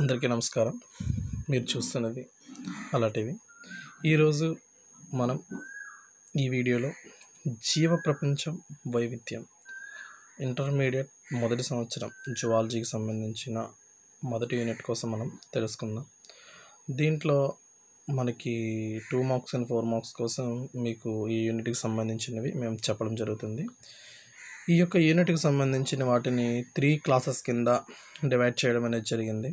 అందరికీ నమస్కారం మీరు చూస్తున్నది అలాంటివి ఈరోజు మనం ఈ వీడియోలో జీవ ప్రపంచం వైవిధ్యం ఇంటర్మీడియట్ మొదటి సంవత్సరం జువాలజీకి సంబంధించిన మొదటి యూనిట్ కోసం మనం తెలుసుకుందాం దీంట్లో మనకి two marks and four marks కోసం మీకు ఈ యూనిట్కి సంబంధించినవి మేము చెప్పడం జరుగుతుంది ఈ యొక్క యూనిట్కి సంబంధించిన వాటిని త్రీ క్లాసెస్ కింద డివైడ్ చేయడం అనేది జరిగింది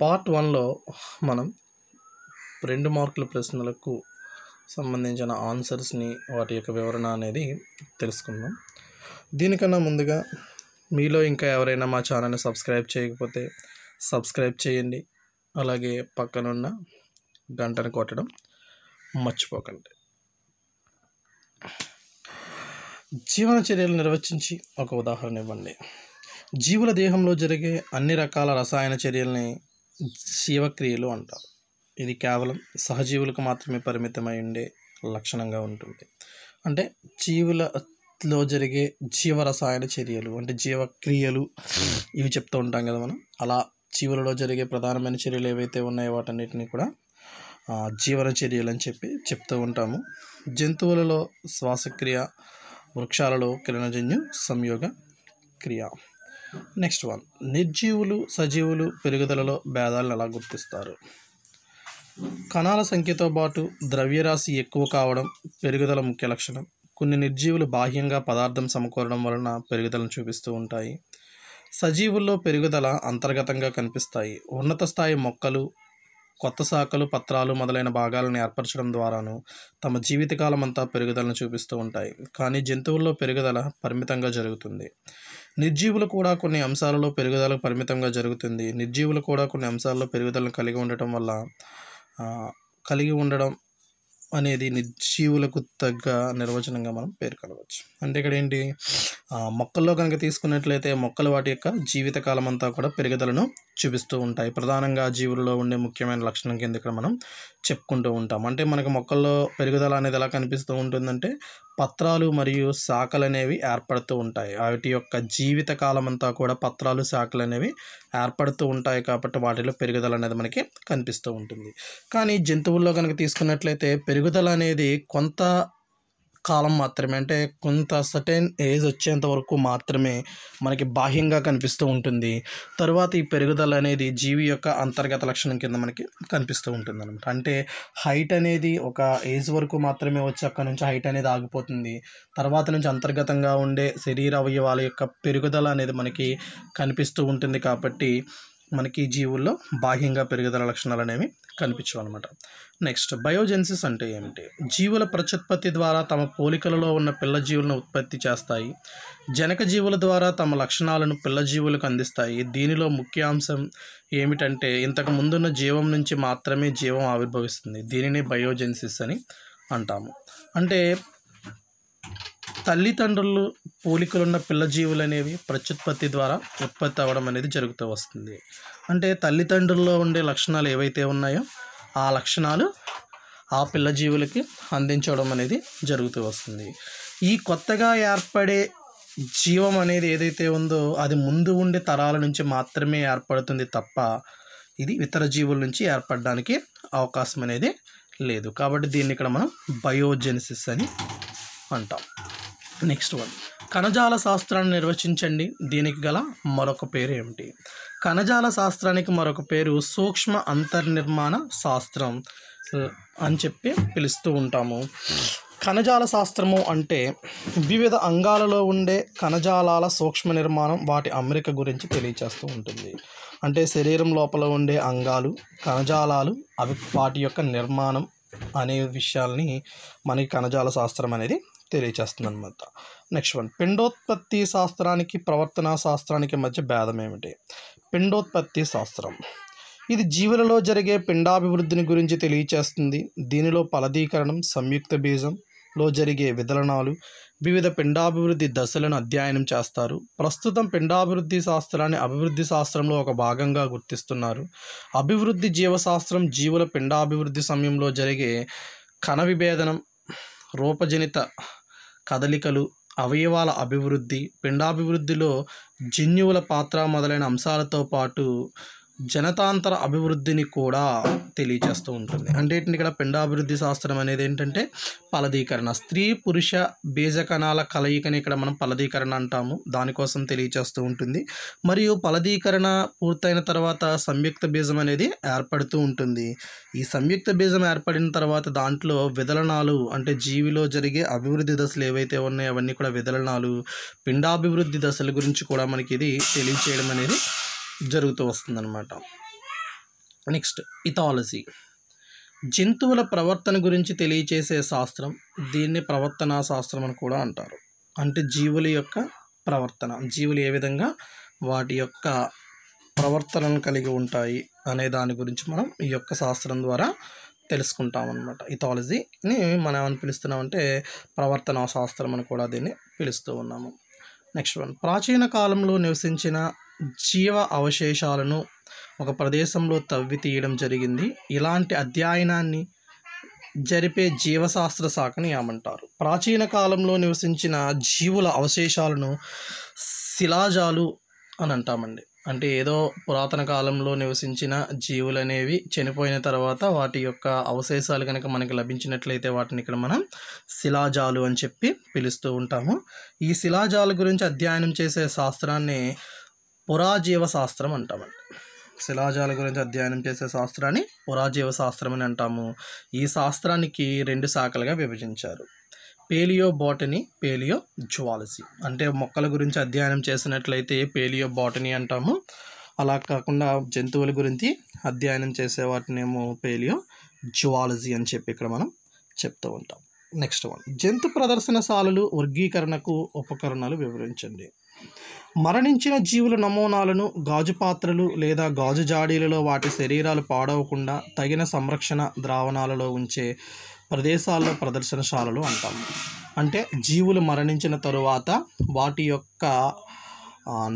పార్ట్ వన్లో మనం రెండు మార్కుల ప్రశ్నలకు సంబంధించిన ఆన్సర్స్ని వాటి యొక్క వివరణ అనేది తెలుసుకుందాం దీనికన్నా ముందుగా మీలో ఇంకా ఎవరైనా మా ఛానల్ని సబ్స్క్రైబ్ చేయకపోతే సబ్స్క్రైబ్ చేయండి అలాగే పక్కనున్న గంటను కొట్టడం మర్చిపోకండి జీవన చర్యలు నిర్వచించి ఒక ఉదాహరణ ఇవ్వండి జీవుల దేహంలో జరిగే అన్ని రకాల రసాయన చర్యల్ని జీవక్రియలు అంటారు ఇది కేవలం సహజీవులకు మాత్రమే పరిమితమై ఉండే లక్షణంగా ఉంటుంది అంటే జీవులలో జరిగే జీవరసాయన చర్యలు అంటే జీవక్రియలు ఇవి చెప్తూ ఉంటాం కదా మనం అలా జీవులలో జరిగే ప్రధానమైన చర్యలు ఏవైతే ఉన్నాయో వాటన్నిటిని కూడా జీవన చర్యలు అని చెప్పి చెప్తూ ఉంటాము జంతువులలో శ్వాసక్రియ వృక్షాలలో కిరణజన్యు సంయోగ క్రియ నెక్స్ట్ వన్ నిర్జీవులు సజీవులు పెరుగుదలలో భేదాలను ఎలా గుర్తిస్తారు కణాల సంఖ్యతో పాటు ద్రవ్యరాశి ఎక్కువ కావడం పెరుగుదల ముఖ్య లక్షణం కొన్ని నిర్జీవులు బాహ్యంగా పదార్థం సమకూరడం వలన పెరుగుదలను చూపిస్తూ ఉంటాయి సజీవుల్లో పెరుగుదల అంతర్గతంగా కనిపిస్తాయి ఉన్నత స్థాయి మొక్కలు కొత్త శాఖలు పత్రాలు మొదలైన భాగాలను ఏర్పరచడం ద్వారాను తమ జీవితకాలం అంతా పెరుగుదలను చూపిస్తూ ఉంటాయి కానీ జంతువుల్లో పెరుగుదల పరిమితంగా జరుగుతుంది నిర్జీవులు కూడా కొన్ని అంశాలలో పెరుగుదలకు పరిమితంగా జరుగుతుంది నిర్జీవులు కూడా కొన్ని అంశాల్లో పెరుగుదలను కలిగి ఉండటం వల్ల కలిగి ఉండడం అనేది నిర్జీవులకు తగ్గ నిర్వచనంగా మనం పేర్కొనవచ్చు అంటే ఇక్కడ ఏంటి మొక్కల్లో కనుక తీసుకున్నట్లయితే మొక్కలు వాటి యొక్క జీవితకాలం అంతా కూడా పెరుగుదలను చూపిస్తూ ఉంటాయి ప్రధానంగా జీవులలో ఉండే ముఖ్యమైన లక్షణం కింద ఇక్కడ మనం చెప్పుకుంటూ ఉంటాం అంటే మనకి మొక్కల్లో పెరుగుదల అనేది ఎలా కనిపిస్తూ ఉంటుందంటే పత్రాలు మరియు శాఖలు అనేవి ఏర్పడుతూ ఉంటాయి వాటి యొక్క కాలం అంతా కూడా పత్రాలు శాఖలు అనేవి ఏర్పడుతూ ఉంటాయి కాబట్టి వాటిలో పెరుగుదల అనేది మనకి కనిపిస్తూ ఉంటుంది కానీ జంతువుల్లో కనుక తీసుకున్నట్లయితే పెరుగుదల అనేది కొంత కాలం మాత్రమే అంటే కొంత సర్టెన్ ఏజ్ వచ్చేంత వరకు మాత్రమే మనకి బాహ్యంగా కనిపిస్తూ ఉంటుంది తర్వాత ఈ పెరుగుదల అనేది జీవి యొక్క అంతర్గత లక్షణం కింద మనకి కనిపిస్తూ ఉంటుంది అనమాట అంటే హైట్ అనేది ఒక ఏజ్ వరకు మాత్రమే వచ్చి అక్కడ నుంచి హైట్ అనేది ఆగిపోతుంది తర్వాత నుంచి అంతర్గతంగా ఉండే శరీర అవయవాల యొక్క పెరుగుదల అనేది మనకి కనిపిస్తూ ఉంటుంది కాబట్టి మనకి జీవుల్లో బాహ్యంగా పెరుగుదల లక్షణాలు అనేవి కనిపించవు అనమాట నెక్స్ట్ బయోజెన్సిస్ అంటే ఏమిటి జీవుల ప్రత్యుత్పత్తి ద్వారా తమ పోలికలలో ఉన్న పిల్ల జీవులను ఉత్పత్తి చేస్తాయి జనక జీవుల ద్వారా తమ లక్షణాలను పిల్ల జీవులకు అందిస్తాయి దీనిలో ముఖ్యాంశం ఏమిటంటే ఇంతకు ముందున్న జీవం నుంచి మాత్రమే జీవం ఆవిర్భవిస్తుంది దీనిని బయోజెన్సిస్ అని అంటాము అంటే తల్లిదండ్రులు పోలికలున్న పిల్ల జీవులు అనేవి ప్రత్యుత్పత్తి ద్వారా ఉత్పత్తి అవ్వడం అనేది జరుగుతూ వస్తుంది అంటే తల్లిదండ్రుల్లో ఉండే లక్షణాలు ఏవైతే ఉన్నాయో ఆ లక్షణాలు ఆ పిల్ల జీవులకి అందించడం అనేది జరుగుతూ వస్తుంది ఈ కొత్తగా ఏర్పడే జీవం అనేది ఏదైతే ఉందో అది ముందు ఉండే తరాల నుంచి మాత్రమే ఏర్పడుతుంది తప్ప ఇది ఇతర జీవుల నుంచి ఏర్పడడానికి అవకాశం అనేది లేదు కాబట్టి దీన్ని ఇక్కడ మనం బయోజెనిసిస్ అని అంటాం నెక్స్ట్ వన్ కణజాల శాస్త్రాన్ని నిర్వచించండి దీనికి గల మరొక పేరు ఏమిటి కణజాల శాస్త్రానికి మరొక పేరు సూక్ష్మ అంతర్నిర్మాణ శాస్త్రం అని చెప్పి పిలుస్తూ ఉంటాము కణజాల శాస్త్రము అంటే వివిధ అంగాలలో ఉండే కణజాలాల సూక్ష్మ నిర్మాణం వాటి అమెరిక గురించి తెలియచేస్తూ ఉంటుంది అంటే శరీరం లోపల ఉండే అంగాలు కణజాలాలు అవి వాటి యొక్క నిర్మాణం అనే విషయాల్ని మనకి కణజాల శాస్త్రం అనేది తెలియచేస్తుంది అనమాట నెక్స్ట్ వన్ పిండోత్పత్తి శాస్త్రానికి ప్రవర్తనా శాస్త్రానికి మధ్య భేదం ఏమిటి పిండోత్పత్తి శాస్త్రం ఇది జీవులలో జరిగే పిండాభివృద్ధిని గురించి తెలియచేస్తుంది దీనిలో ఫలదీకరణం సంయుక్త బీజం లో జరిగే విదలనాలు వివిధ పిండాభివృద్ధి దశలను అధ్యయనం చేస్తారు ప్రస్తుతం పిండాభివృద్ధి శాస్త్రాన్ని అభివృద్ధి శాస్త్రంలో ఒక భాగంగా గుర్తిస్తున్నారు అభివృద్ధి జీవశాస్త్రం జీవుల పిండాభివృద్ధి సమయంలో జరిగే కణ విభేదనం రూపజనిత కదలికలు అవయవాల అభివృద్ధి పిండాభివృద్ధిలో జన్యువుల పాత్ర మొదలైన అంశాలతో పాటు జనతాంతర అభివృద్ధిని కూడా తెలియజేస్తూ ఉంటుంది అంటే ఇక్కడ పిండాభివృద్ధి శాస్త్రం అనేది ఏంటంటే ఫలదీకరణ స్త్రీ పురుష బీజకణాల కలయికని ఇక్కడ మనం ఫలదీకరణ అంటాము దానికోసం తెలియజేస్తూ ఉంటుంది మరియు ఫలదీకరణ పూర్తయిన తర్వాత సంయుక్త బీజం అనేది ఏర్పడుతూ ఉంటుంది ఈ సంయుక్త బీజం ఏర్పడిన తర్వాత దాంట్లో విదలనాలు అంటే జీవిలో జరిగే అభివృద్ధి దశలు ఏవైతే ఉన్నాయో అవన్నీ కూడా విదలనాలు పిండాభివృద్ధి దశల గురించి కూడా మనకి ఇది తెలియచేయడం అనేది జరుగుతూ వస్తుందన్నమాట నెక్స్ట్ ఇథాలజీ జంతువుల ప్రవర్తన గురించి తెలియచేసే శాస్త్రం దీన్ని ప్రవర్తనా శాస్త్రం అని కూడా అంటారు అంటే జీవుల యొక్క ప్రవర్తన జీవులు ఏ విధంగా వాటి యొక్క ప్రవర్తనను కలిగి ఉంటాయి అనే దాని గురించి మనం ఈ యొక్క శాస్త్రం ద్వారా తెలుసుకుంటాం అనమాట ఇథాలజీని మనం ఏమని పిలుస్తున్నామంటే ప్రవర్తనా శాస్త్రం అని కూడా దీన్ని పిలుస్తూ ఉన్నాము నెక్స్ట్ వన్ ప్రాచీన కాలంలో నివసించిన జీవ అవశేషాలను ఒక ప్రదేశంలో తవ్వి తీయడం జరిగింది ఇలాంటి అధ్యయనాన్ని జరిపే జీవశాస్త్ర శాఖని ఏమంటారు ప్రాచీన కాలంలో నివసించిన జీవుల అవశేషాలను శిలాజాలు అని అంటామండి అంటే ఏదో పురాతన కాలంలో నివసించిన జీవులు అనేవి చనిపోయిన తర్వాత వాటి యొక్క అవశేషాలు కనుక మనకి లభించినట్లయితే వాటిని ఇక్కడ మనం శిలాజాలు అని చెప్పి పిలుస్తూ ఉంటాము ఈ శిలాజాల గురించి అధ్యయనం చేసే శాస్త్రాన్ని పురాజీవ శాస్త్రం అంటామండి శిలాజాల గురించి అధ్యయనం చేసే శాస్త్రాన్ని పురాజీవ శాస్త్రం అని అంటాము ఈ శాస్త్రానికి రెండు శాఖలుగా విభజించారు పేలియో బాటనీ పేలియో జువాలజీ అంటే మొక్కల గురించి అధ్యయనం చేసినట్లయితే పేలియో బాటనీ అంటాము అలా కాకుండా జంతువుల గురించి అధ్యయనం చేసే వాటినేమో పేలియో జువాలజీ అని చెప్పి ఇక్కడ మనం చెప్తూ ఉంటాం నెక్స్ట్ వన్ జంతు ప్రదర్శనశాలలు వర్గీకరణకు ఉపకరణాలు వివరించండి మరణించిన జీవుల నమూనాలను గాజు పాత్రలు లేదా గాజు జాడీలలో వాటి శరీరాలు పాడవకుండా తగిన సంరక్షణ ద్రావణాలలో ఉంచే ప్రదేశాల్లో ప్రదర్శనశాలలు అంటాం అంటే జీవులు మరణించిన తరువాత వాటి యొక్క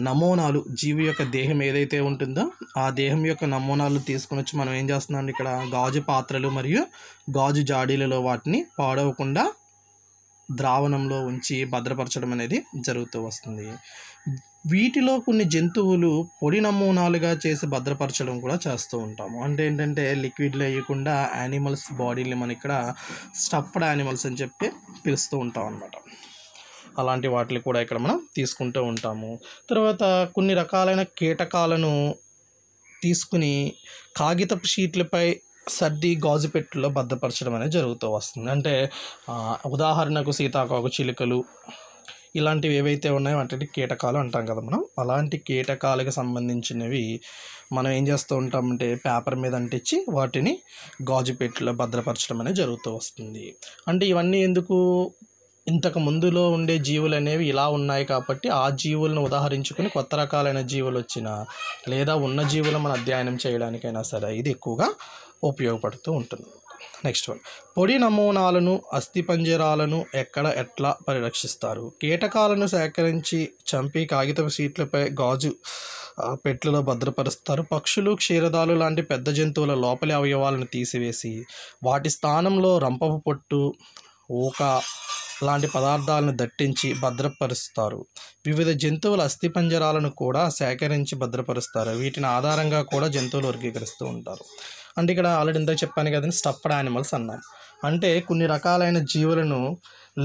నమూనాలు జీవి యొక్క దేహం ఏదైతే ఉంటుందో ఆ దేహం యొక్క నమూనాలు తీసుకుని వచ్చి మనం ఏం చేస్తున్నాం ఇక్కడ గాజు పాత్రలు మరియు గాజు జాడీలలో వాటిని పాడవకుండా ద్రావణంలో ఉంచి భద్రపరచడం అనేది జరుగుతూ వస్తుంది వీటిలో కొన్ని జంతువులు పొడి నమూనాలుగా చేసి భద్రపరచడం కూడా చేస్తూ ఉంటాము అంటే ఏంటంటే లిక్విడ్లు వేయకుండా యానిమల్స్ బాడీని మనం ఇక్కడ స్టఫ్డ్ యానిమల్స్ అని చెప్పి పిలుస్తూ ఉంటాం అనమాట అలాంటి వాటిని కూడా ఇక్కడ మనం తీసుకుంటూ ఉంటాము తర్వాత కొన్ని రకాలైన కీటకాలను తీసుకుని కాగితపు షీట్లపై సర్ది గాజు పెట్టులో భద్రపరచడం అనేది జరుగుతూ వస్తుంది అంటే ఉదాహరణకు సీతాకోక చిలుకలు ఇలాంటివి ఏవైతే ఉన్నాయో వాటిని కీటకాలు అంటాం కదా మనం అలాంటి కీటకాలకు సంబంధించినవి మనం ఏం చేస్తూ ఉంటామంటే పేపర్ మీద అంటించి వాటిని గాజు పెట్టులో భద్రపరచడం అనేది జరుగుతూ వస్తుంది అంటే ఇవన్నీ ఎందుకు ఇంతకు ముందులో ఉండే జీవులు అనేవి ఇలా ఉన్నాయి కాబట్టి ఆ జీవులను ఉదాహరించుకుని కొత్త రకాలైన జీవులు వచ్చినా లేదా ఉన్న జీవులు మనం అధ్యయనం చేయడానికైనా సరే ఇది ఎక్కువగా ఉపయోగపడుతూ ఉంటుంది నెక్స్ట్ వన్ పొడి నమూనాలను అస్థిపంజరాలను ఎక్కడ ఎట్లా పరిరక్షిస్తారు కీటకాలను సేకరించి చంపి కాగితపు సీట్లపై గాజు పెట్లలో భద్రపరుస్తారు పక్షులు క్షీరదాలు లాంటి పెద్ద జంతువుల లోపలి అవయవాలను తీసివేసి వాటి స్థానంలో రంపపు పొట్టు ఊక లాంటి పదార్థాలను దట్టించి భద్రపరుస్తారు వివిధ జంతువుల అస్థిపంజరాలను కూడా సేకరించి భద్రపరుస్తారు వీటిని ఆధారంగా కూడా జంతువులు వర్గీకరిస్తూ ఉంటారు అంటే ఇక్కడ ఆల్రెడీ ఇందాక చెప్పాను కదండి స్టఫ్డ్ యానిమల్స్ అన్నాం అంటే కొన్ని రకాలైన జీవులను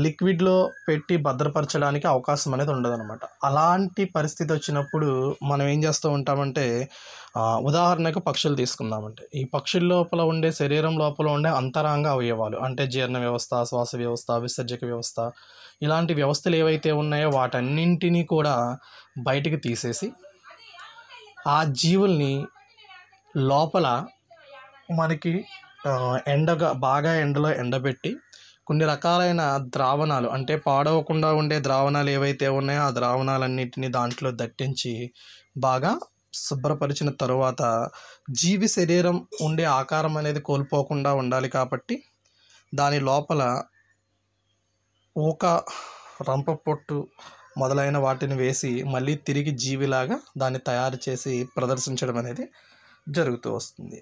లిక్విడ్లో పెట్టి భద్రపరచడానికి అవకాశం అనేది అనమాట అలాంటి పరిస్థితి వచ్చినప్పుడు మనం ఏం చేస్తూ ఉంటామంటే ఉదాహరణకు పక్షులు తీసుకుందామంటే ఈ పక్షుల లోపల ఉండే శరీరం లోపల ఉండే అంతరాంగ అవయవాలు అంటే జీర్ణ వ్యవస్థ శ్వాస వ్యవస్థ విసర్జక వ్యవస్థ ఇలాంటి వ్యవస్థలు ఏవైతే ఉన్నాయో వాటన్నింటినీ కూడా బయటికి తీసేసి ఆ జీవుల్ని లోపల మనకి ఎండగా బాగా ఎండలో ఎండబెట్టి కొన్ని రకాలైన ద్రావణాలు అంటే పాడవకుండా ఉండే ద్రావణాలు ఏవైతే ఉన్నాయో ఆ ద్రావణాలన్నింటినీ దాంట్లో దట్టించి బాగా శుభ్రపరిచిన తరువాత జీవి శరీరం ఉండే ఆకారం అనేది కోల్పోకుండా ఉండాలి కాబట్టి దాని లోపల ఊక రంప పొట్టు మొదలైన వాటిని వేసి మళ్ళీ తిరిగి జీవిలాగా దాన్ని తయారు చేసి ప్రదర్శించడం అనేది జరుగుతూ వస్తుంది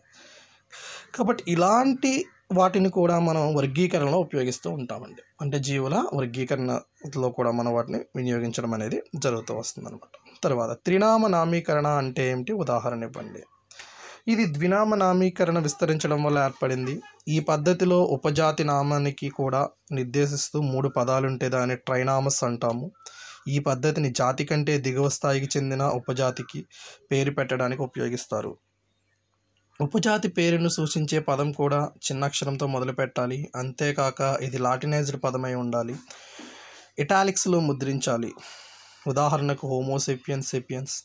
కాబట్టి ఇలాంటి వాటిని కూడా మనం వర్గీకరణలో ఉపయోగిస్తూ ఉంటామండి అంటే జీవుల వర్గీకరణలో కూడా మనం వాటిని వినియోగించడం అనేది జరుగుతూ వస్తుందన్నమాట తర్వాత త్రినామ నామీకరణ అంటే ఏమిటి ఉదాహరణ ఇవ్వండి ఇది ద్వినామ నామీకరణ విస్తరించడం వల్ల ఏర్పడింది ఈ పద్ధతిలో ఉపజాతి నామానికి కూడా నిర్దేశిస్తూ మూడు ఉంటే దాన్ని ట్రైనామస్ అంటాము ఈ పద్ధతిని జాతి కంటే దిగువ స్థాయికి చెందిన ఉపజాతికి పేరు పెట్టడానికి ఉపయోగిస్తారు ఉపజాతి పేరును సూచించే పదం కూడా చిన్న అక్షరంతో మొదలు పెట్టాలి అంతేకాక ఇది లాటినైజ్డ్ పదమై ఉండాలి ఇటాలిక్స్లో ముద్రించాలి ఉదాహరణకు homo sapiens sapiens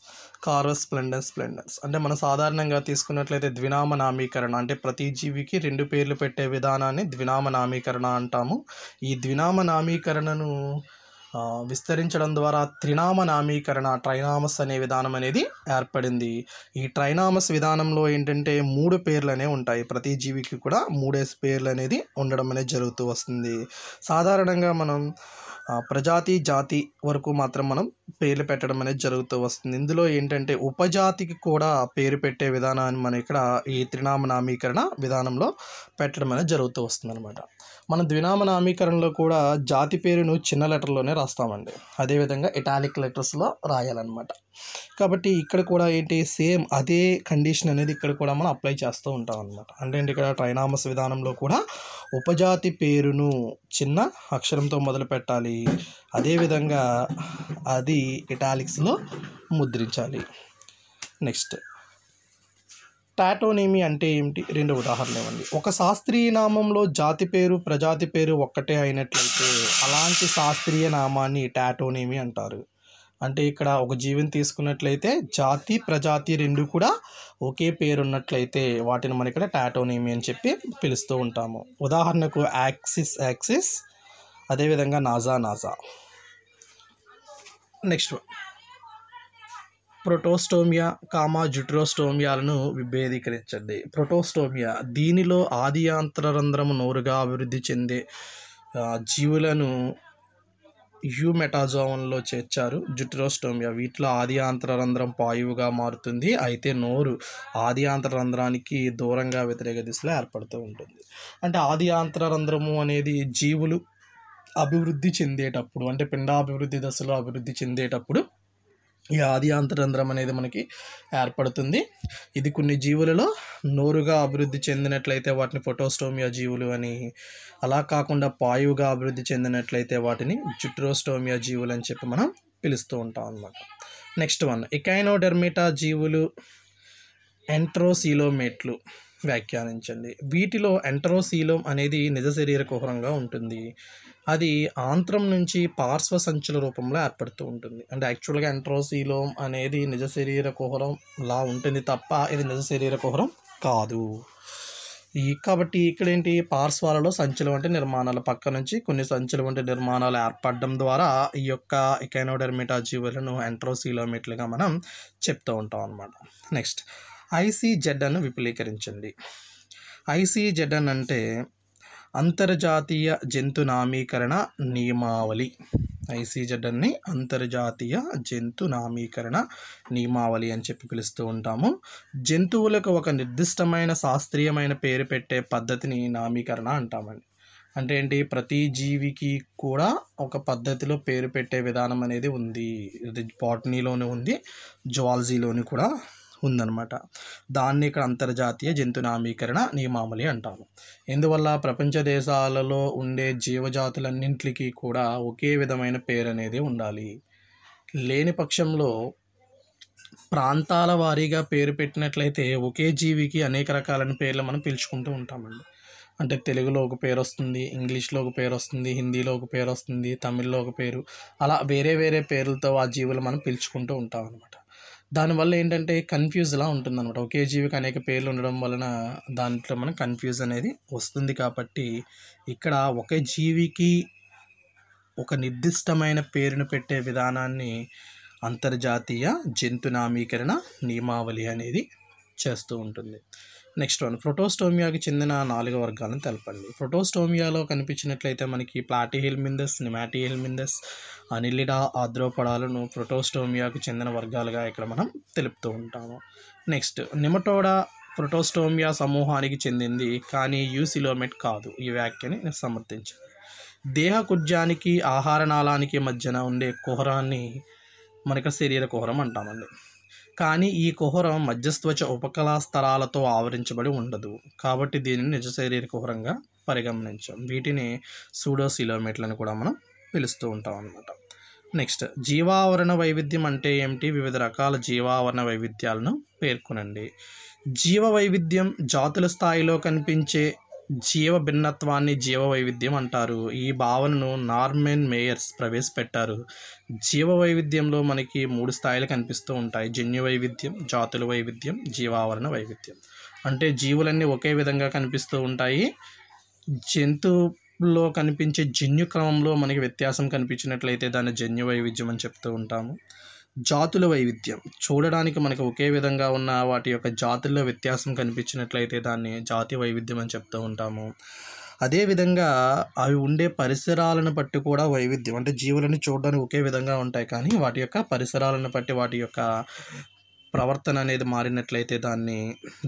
corvus splendens splendens అంటే మనం సాధారణంగా తీసుకున్నట్లయితే ద్వినామ నామీకరణ అంటే ప్రతి జీవికి రెండు పేర్లు పెట్టే విధానాన్ని ద్వినామ నామీకరణ అంటాము ఈ ద్వినామ నామీకరణను విస్తరించడం ద్వారా త్రినామ నామీకరణ ట్రైనామస్ అనే విధానం అనేది ఏర్పడింది ఈ ట్రైనామస్ విధానంలో ఏంటంటే మూడు పేర్లనే ఉంటాయి ప్రతి జీవికి కూడా మూడేసి పేర్లు అనేది ఉండడం అనేది జరుగుతూ వస్తుంది సాధారణంగా మనం ప్రజాతి జాతి వరకు మాత్రం మనం పేర్లు పెట్టడం అనేది జరుగుతూ వస్తుంది ఇందులో ఏంటంటే ఉపజాతికి కూడా పేరు పెట్టే విధానాన్ని మనం ఇక్కడ ఈ త్రినామనామీకరణ విధానంలో పెట్టడం అనేది జరుగుతూ వస్తుంది అనమాట మన ద్వినామనామీకరణలో కూడా జాతి పేరును చిన్న లెటర్లోనే రాస్తామండి అదేవిధంగా ఇటాలిక్ లెటర్స్లో రాయాలన్నమాట కాబట్టి ఇక్కడ కూడా ఏంటి సేమ్ అదే కండిషన్ అనేది ఇక్కడ కూడా మనం అప్లై చేస్తూ ఉంటాం అనమాట అంటే ఇక్కడ ట్రైనామస్ విధానంలో కూడా ఉపజాతి పేరును చిన్న అక్షరంతో మొదలు పెట్టాలి అదేవిధంగా అది ఇటాలిక్స్లో ముద్రించాలి నెక్స్ట్ టాటోనేమి అంటే ఏమిటి రెండు ఉదాహరణ ఇవ్వండి ఒక శాస్త్రీయ నామంలో జాతి పేరు ప్రజాతి పేరు ఒక్కటే అయినట్లయితే అలాంటి శాస్త్రీయ నామాన్ని టాటోనేమి అంటారు అంటే ఇక్కడ ఒక జీవిని తీసుకున్నట్లయితే జాతి ప్రజాతి రెండు కూడా ఒకే పేరు ఉన్నట్లయితే వాటిని మనం ఇక్కడ టాటోనేమి అని చెప్పి పిలుస్తూ ఉంటాము ఉదాహరణకు యాక్సిస్ యాక్సిస్ అదేవిధంగా నాజా నాజా నెక్స్ట్ ప్రొటోస్టోమియా కామా జుట్రోస్టోమియాలను విభేదీకరించండి ప్రొటోస్టోమియా దీనిలో ఆదియాంత్రరంధ్రము నోరుగా అభివృద్ధి చెందే జీవులను యూమెటాజోన్లో చేర్చారు జుట్రోస్టోమియా వీటిలో ఆది రంధ్రం పాయువుగా మారుతుంది అయితే నోరు ఆది రంధ్రానికి దూరంగా వ్యతిరేక దిశలో ఏర్పడుతూ ఉంటుంది అంటే ఆది రంధ్రము అనేది జీవులు అభివృద్ధి చెందేటప్పుడు అంటే పిండాభివృద్ధి దశలో అభివృద్ధి చెందేటప్పుడు ఈ ఆది అంతరంధ్రం అనేది మనకి ఏర్పడుతుంది ఇది కొన్ని జీవులలో నోరుగా అభివృద్ధి చెందినట్లయితే వాటిని ఫోటోస్టోమియా జీవులు అని అలా కాకుండా పాయువుగా అభివృద్ధి చెందినట్లయితే వాటిని జుట్రోస్టోమియా జీవులు అని చెప్పి మనం పిలుస్తూ ఉంటాం అన్నమాట నెక్స్ట్ వన్ ఇకైనోడెర్మిటా జీవులు ఎంట్రోసీలోమేట్లు వ్యాఖ్యానించండి వీటిలో ఎంట్రోసీలోమ్ అనేది నిజ శరీర కుహరంగా ఉంటుంది అది ఆంత్రం నుంచి పార్శ్వ సంచుల రూపంలో ఏర్పడుతూ ఉంటుంది అంటే యాక్చువల్గా ఎంట్రోసీలోమ్ అనేది నిజ శరీర కుహరం లా ఉంటుంది తప్ప ఇది నిజ శరీర కుహరం కాదు ఈ కాబట్టి ఇక్కడ ఏంటి పార్శ్వాలలో సంచుల వంటి నిర్మాణాల పక్క నుంచి కొన్ని సంచుల వంటి నిర్మాణాలు ఏర్పడడం ద్వారా ఈ యొక్క ఇకైనోడెర్మిటా జీవులను ఎంట్రోసీలోమిట్లుగా మనం చెప్తూ ఉంటాం అనమాట నెక్స్ట్ ఐసీజెడ్ అని విపులీకరించండి ఐసీజెడ్ అంటే అంతర్జాతీయ జంతు నామీకరణ నియమావళి ఐసీజెడ్ని అంతర్జాతీయ జంతు నామీకరణ నియమావళి అని చెప్పి పిలుస్తూ ఉంటాము జంతువులకు ఒక నిర్దిష్టమైన శాస్త్రీయమైన పేరు పెట్టే పద్ధతిని నామీకరణ అంటామండి అంటే ఏంటి ప్రతి జీవికి కూడా ఒక పద్ధతిలో పేరు పెట్టే విధానం అనేది ఉంది ఇది బాటనీలోనే ఉంది జువాలజీలోని కూడా ఉందన్నమాట దాన్ని ఇక్కడ అంతర్జాతీయ జంతునామీకరణ నియమావళి అంటాము ఎందువల్ల ప్రపంచ దేశాలలో ఉండే జీవజాతులన్నింటికి కూడా ఒకే విధమైన పేరు అనేది ఉండాలి లేని పక్షంలో ప్రాంతాల వారీగా పేరు పెట్టినట్లయితే ఒకే జీవికి అనేక రకాలైన పేర్లు మనం పిలుచుకుంటూ ఉంటామండి అంటే తెలుగులో ఒక పేరు వస్తుంది ఇంగ్లీష్లో ఒక పేరు వస్తుంది హిందీలో ఒక పేరు వస్తుంది తమిళ్లో ఒక పేరు అలా వేరే వేరే పేర్లతో ఆ జీవులు మనం పిలుచుకుంటూ ఉంటాం దానివల్ల ఏంటంటే కన్ఫ్యూజ్లా ఉంటుంది అనమాట ఒకే జీవికి అనేక పేర్లు ఉండడం వలన దాంట్లో మనం కన్ఫ్యూజ్ అనేది వస్తుంది కాబట్టి ఇక్కడ ఒకే జీవికి ఒక నిర్దిష్టమైన పేరును పెట్టే విధానాన్ని అంతర్జాతీయ జంతునామీకరణ నియమావళి అనేది చేస్తూ ఉంటుంది నెక్స్ట్ వన్ ప్రొటోస్టోమియాకి చెందిన నాలుగు వర్గాలను తెలపండి ప్రోటోస్టోమియాలో కనిపించినట్లయితే మనకి ప్లాటిహిల్ మిందస్ నిమాటిహిల్ అనిలిడా ఆద్రోపడాలను ప్రోటోస్టోమియాకు చెందిన వర్గాలుగా ఇక్కడ మనం తెలుపుతూ ఉంటాము నెక్స్ట్ నిమటోడా ప్రోటోస్టోమియా సమూహానికి చెందింది కానీ యూసిలోమెట్ కాదు ఈ వ్యాఖ్యని దేహ దేహకుజ్యానికి ఆహార నాళానికి మధ్యన ఉండే కుహరాన్ని మనకు శరీర కుహరం అంటామండి కానీ ఈ కుహరం మధ్యస్థ్వచ ఉపకళా స్థలాలతో ఆవరించబడి ఉండదు కాబట్టి దీనిని నిజ శరీర కుహరంగా పరిగణించాం వీటిని సూడోసిలోమీటర్లు కూడా మనం పిలుస్తూ ఉంటాం అన్నమాట నెక్స్ట్ జీవావరణ వైవిధ్యం అంటే ఏమిటి వివిధ రకాల జీవావరణ వైవిధ్యాలను పేర్కొనండి జీవ వైవిధ్యం జాతుల స్థాయిలో కనిపించే జీవ భిన్నత్వాన్ని జీవ వైవిధ్యం అంటారు ఈ భావనను నార్మెన్ మేయర్స్ ప్రవేశపెట్టారు జీవ వైవిధ్యంలో మనకి మూడు స్థాయిలు కనిపిస్తూ ఉంటాయి జన్యు వైవిధ్యం జాతుల వైవిధ్యం జీవావరణ వైవిధ్యం అంటే జీవులన్నీ ఒకే విధంగా కనిపిస్తూ ఉంటాయి జంతువులో కనిపించే జన్యు క్రమంలో మనకి వ్యత్యాసం కనిపించినట్లయితే దాన్ని జన్యు వైవిధ్యం అని చెప్తూ ఉంటాము జాతుల వైవిధ్యం చూడడానికి మనకి ఒకే విధంగా ఉన్న వాటి యొక్క జాతుల్లో వ్యత్యాసం కనిపించినట్లయితే దాన్ని జాతి వైవిధ్యం అని చెప్తూ ఉంటాము అదేవిధంగా అవి ఉండే పరిసరాలను బట్టి కూడా వైవిధ్యం అంటే జీవులను చూడడానికి ఒకే విధంగా ఉంటాయి కానీ వాటి యొక్క పరిసరాలను బట్టి వాటి యొక్క ప్రవర్తన అనేది మారినట్లయితే దాన్ని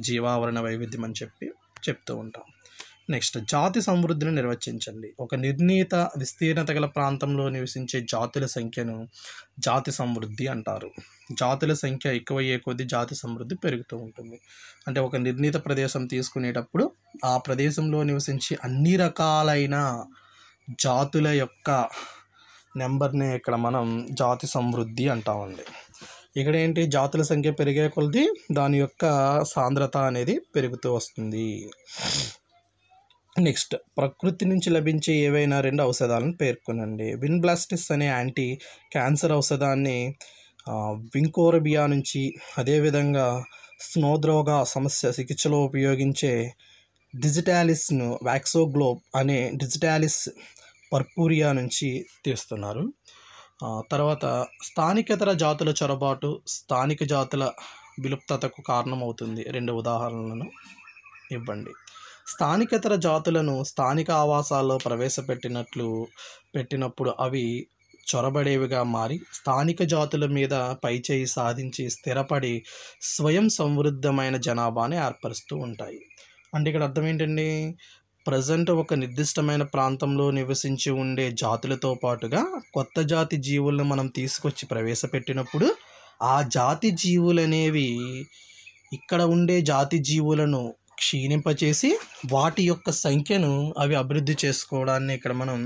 జీవావరణ వైవిధ్యం అని చెప్పి చెప్తూ ఉంటాం నెక్స్ట్ జాతి సమృద్ధిని నిర్వచించండి ఒక నిర్ణీత విస్తీర్ణత గల ప్రాంతంలో నివసించే జాతుల సంఖ్యను జాతి సమృద్ధి అంటారు జాతుల సంఖ్య ఎక్కువయ్యే కొద్దీ జాతి సమృద్ధి పెరుగుతూ ఉంటుంది అంటే ఒక నిర్ణీత ప్రదేశం తీసుకునేటప్పుడు ఆ ప్రదేశంలో నివసించే అన్ని రకాలైన జాతుల యొక్క నెంబర్ని ఇక్కడ మనం జాతి సమృద్ధి అంటామండి ఇక్కడ ఏంటి జాతుల సంఖ్య పెరిగే కొలది దాని యొక్క సాంద్రత అనేది పెరుగుతూ వస్తుంది నెక్స్ట్ ప్రకృతి నుంచి లభించే ఏవైనా రెండు ఔషధాలను పేర్కొనండి విన్బ్లాస్టిస్ అనే యాంటీ క్యాన్సర్ ఔషధాన్ని వింకోరబియా నుంచి అదేవిధంగా స్నోద్రోగ సమస్య చికిత్సలో ఉపయోగించే డిజిటాలిస్ను వ్యాక్సోగ్లోబ్ అనే డిజిటాలిస్ పర్పూరియా నుంచి తీస్తున్నారు తర్వాత స్థానికేతర జాతుల చొరబాటు స్థానిక జాతుల విలుప్తతకు కారణమవుతుంది రెండు ఉదాహరణలను ఇవ్వండి స్థానికేతర జాతులను స్థానిక ఆవాసాల్లో ప్రవేశపెట్టినట్లు పెట్టినప్పుడు అవి చొరబడేవిగా మారి స్థానిక జాతుల మీద పైచేయి సాధించి స్థిరపడి స్వయం సమృద్ధమైన జనాభాని ఏర్పరుస్తూ ఉంటాయి అంటే ఇక్కడ అర్థం ఏంటండి ప్రజెంట్ ఒక నిర్దిష్టమైన ప్రాంతంలో నివసించి ఉండే జాతులతో పాటుగా కొత్త జాతి జీవులను మనం తీసుకొచ్చి ప్రవేశపెట్టినప్పుడు ఆ జాతి జీవులనేవి ఇక్కడ ఉండే జాతి జీవులను క్షీణింపచేసి వాటి యొక్క సంఖ్యను అవి అభివృద్ధి చేసుకోవడాన్ని ఇక్కడ మనం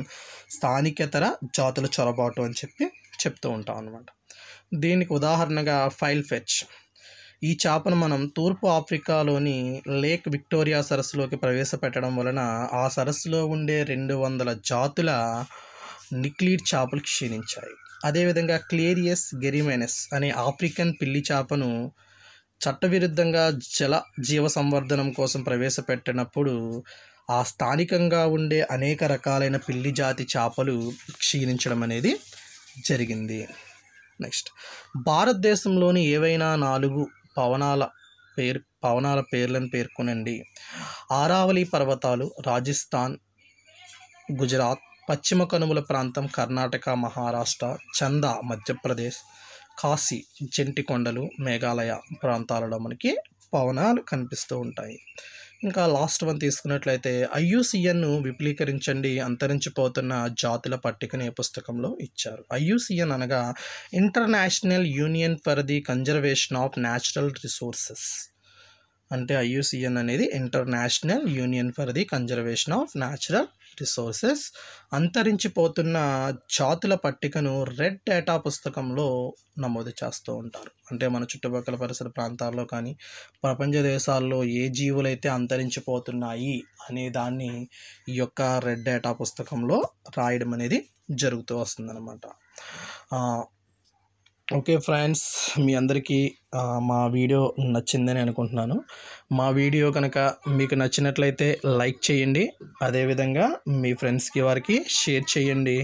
స్థానికేతర జాతుల చొరబాటు అని చెప్పి చెప్తూ ఉంటాం అనమాట దీనికి ఉదాహరణగా ఫైల్ ఫెచ్ ఈ చేపను మనం తూర్పు ఆఫ్రికాలోని లేక్ విక్టోరియా సరస్సులోకి ప్రవేశపెట్టడం వలన ఆ సరస్సులో ఉండే రెండు వందల జాతుల నిక్లీడ్ చేపలు క్షీణించాయి అదేవిధంగా క్లేరియస్ గెరిమెనస్ అనే ఆఫ్రికన్ పిల్లి చేపను చట్టవిరుద్ధంగా జల జీవ సంవర్ధనం కోసం ప్రవేశపెట్టినప్పుడు ఆ స్థానికంగా ఉండే అనేక రకాలైన పిల్లి జాతి చేపలు క్షీణించడం అనేది జరిగింది నెక్స్ట్ భారతదేశంలోని ఏవైనా నాలుగు పవనాల పేరు పవనాల పేర్లను పేర్కొనండి ఆరావళి పర్వతాలు రాజస్థాన్ గుజరాత్ పశ్చిమ కనుమల ప్రాంతం కర్ణాటక మహారాష్ట్ర చందా మధ్యప్రదేశ్ కాశీ జంటికొండలు మేఘాలయ ప్రాంతాలలో మనకి పవనాలు కనిపిస్తూ ఉంటాయి ఇంకా లాస్ట్ వన్ తీసుకున్నట్లయితే ఐయుసిఎన్ను విపులీకరించండి అంతరించిపోతున్న జాతుల పట్టికని పుస్తకంలో ఇచ్చారు ఐయుసిఎన్ అనగా international union for the conservation of natural resources అంటే ఐయుసిఎన్ అనేది international union for the conservation of natural resources అంతరించిపోతున్న జాతుల పట్టికను రెడ్ డేటా పుస్తకంలో నమోదు చేస్తూ ఉంటారు అంటే మన చుట్టుపక్కల పరిసర ప్రాంతాల్లో కానీ ప్రపంచ దేశాల్లో ఏ జీవులైతే అంతరించిపోతున్నాయి అనే దాన్ని ఈ యొక్క రెడ్ డేటా పుస్తకంలో రాయడం అనేది జరుగుతూ వస్తుందన్నమాట ఓకే ఫ్రెండ్స్ మీ అందరికీ మా వీడియో నచ్చిందని అనుకుంటున్నాను మా వీడియో కనుక మీకు నచ్చినట్లయితే లైక్ చేయండి అదేవిధంగా మీ ఫ్రెండ్స్కి వారికి షేర్ చేయండి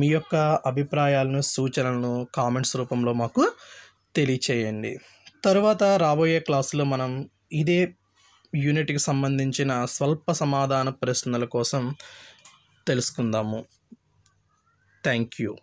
మీ యొక్క అభిప్రాయాలను సూచనలను కామెంట్స్ రూపంలో మాకు తెలియచేయండి తరువాత రాబోయే క్లాసులో మనం ఇదే యూనిట్కి సంబంధించిన స్వల్ప సమాధాన ప్రశ్నల కోసం తెలుసుకుందాము థ్యాంక్ యూ